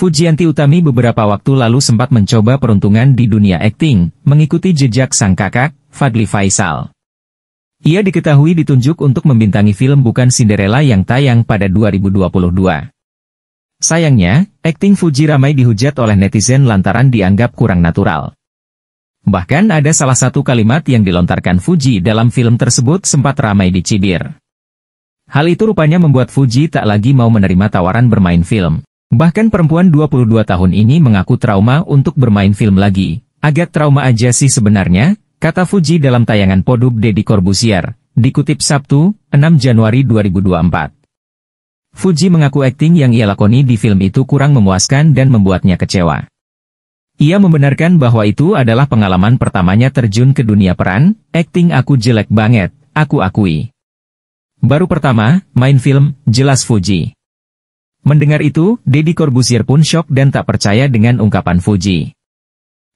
Fujianti Utami beberapa waktu lalu sempat mencoba peruntungan di dunia akting, mengikuti jejak sang kakak, Fadli Faisal. Ia diketahui ditunjuk untuk membintangi film Bukan Cinderella yang tayang pada 2022. Sayangnya, akting Fuji ramai dihujat oleh netizen lantaran dianggap kurang natural. Bahkan ada salah satu kalimat yang dilontarkan Fuji dalam film tersebut sempat ramai dicibir. Hal itu rupanya membuat Fuji tak lagi mau menerima tawaran bermain film. Bahkan perempuan 22 tahun ini mengaku trauma untuk bermain film lagi. Agak trauma aja sih sebenarnya, kata Fuji dalam tayangan Podub Deddy Corbusier, dikutip Sabtu, 6 Januari 2024. Fuji mengaku akting yang ia lakoni di film itu kurang memuaskan dan membuatnya kecewa. Ia membenarkan bahwa itu adalah pengalaman pertamanya terjun ke dunia peran, akting aku jelek banget, aku akui. Baru pertama, main film, jelas Fuji. Mendengar itu, Deddy Corbuzier pun shock dan tak percaya dengan ungkapan Fuji.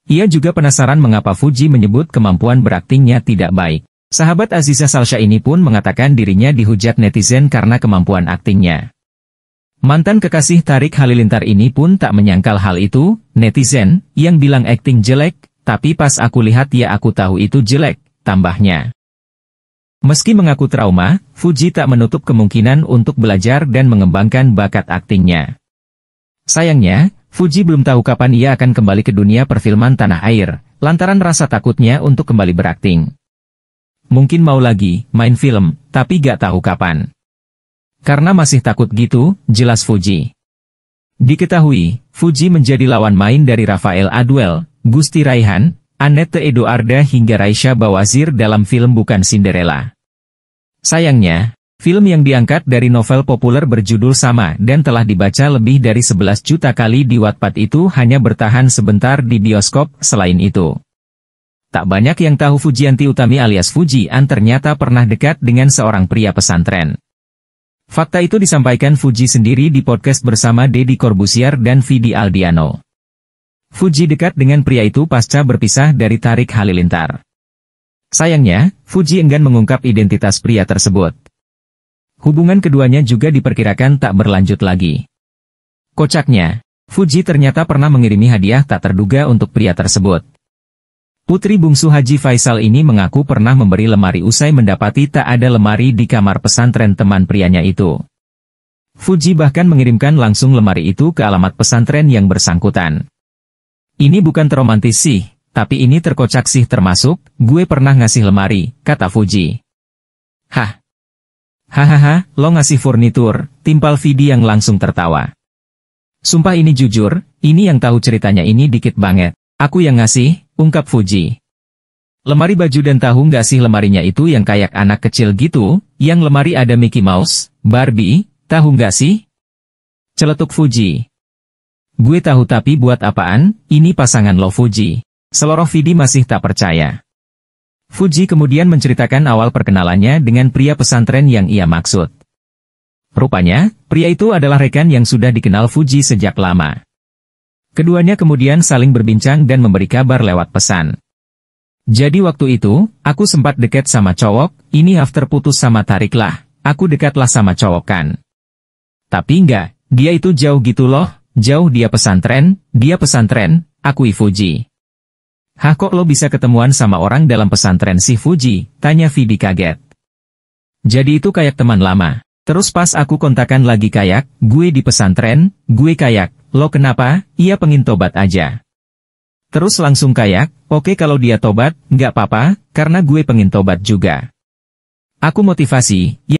Ia juga penasaran mengapa Fuji menyebut kemampuan beraktingnya tidak baik. Sahabat Aziza Salsha ini pun mengatakan dirinya dihujat netizen karena kemampuan aktingnya. Mantan kekasih Tarik Halilintar ini pun tak menyangkal hal itu, netizen, yang bilang akting jelek, tapi pas aku lihat ya aku tahu itu jelek, tambahnya. Meski mengaku trauma, Fuji tak menutup kemungkinan untuk belajar dan mengembangkan bakat aktingnya. Sayangnya, Fuji belum tahu kapan ia akan kembali ke dunia perfilman tanah air, lantaran rasa takutnya untuk kembali berakting. Mungkin mau lagi, main film, tapi gak tahu kapan. Karena masih takut gitu, jelas Fuji. Diketahui, Fuji menjadi lawan main dari Rafael Aduel, Gusti Raihan, Annette Edoarda hingga Raisya Bawazir dalam film Bukan Cinderella. Sayangnya, film yang diangkat dari novel populer berjudul sama dan telah dibaca lebih dari 11 juta kali di Wattpad itu hanya bertahan sebentar di bioskop selain itu. Tak banyak yang tahu Fujianti Utami alias Fuji ternyata pernah dekat dengan seorang pria pesantren. Fakta itu disampaikan Fuji sendiri di podcast bersama Deddy Corbusier dan Vidi Aldiano. Fuji dekat dengan pria itu pasca berpisah dari Tarik Halilintar. Sayangnya, Fuji enggan mengungkap identitas pria tersebut. Hubungan keduanya juga diperkirakan tak berlanjut lagi. Kocaknya, Fuji ternyata pernah mengirimi hadiah tak terduga untuk pria tersebut. Putri bungsu Haji Faisal ini mengaku pernah memberi lemari usai mendapati tak ada lemari di kamar pesantren teman prianya itu. Fuji bahkan mengirimkan langsung lemari itu ke alamat pesantren yang bersangkutan. Ini bukan teromantis sih, tapi ini terkocak sih termasuk, gue pernah ngasih lemari, kata Fuji. Hah. Hahaha, lo ngasih furnitur, timpal Vidi yang langsung tertawa. Sumpah ini jujur, ini yang tahu ceritanya ini dikit banget. Aku yang ngasih, ungkap Fuji. Lemari baju dan tahu nggak sih lemarinya itu yang kayak anak kecil gitu, yang lemari ada Mickey Mouse, Barbie, tahu nggak sih? Celetuk Fuji. Gue tahu tapi buat apaan, ini pasangan lo Fuji. Seloroh Vidi masih tak percaya. Fuji kemudian menceritakan awal perkenalannya dengan pria pesantren yang ia maksud. Rupanya, pria itu adalah rekan yang sudah dikenal Fuji sejak lama. Keduanya kemudian saling berbincang dan memberi kabar lewat pesan. Jadi waktu itu, aku sempat dekat sama cowok, ini after putus sama Tariklah, aku dekatlah sama cowok kan. Tapi enggak, dia itu jauh gitu loh, Jauh dia pesantren, dia pesantren, akui Fuji. Hah kok lo bisa ketemuan sama orang dalam pesantren si Fuji? Tanya Vidi kaget. Jadi itu kayak teman lama. Terus pas aku kontakan lagi kayak, gue di pesantren, gue kayak, lo kenapa? Ia pengin tobat aja. Terus langsung kayak, oke okay kalau dia tobat, nggak apa-apa, karena gue pengin tobat juga. Aku motivasi, ya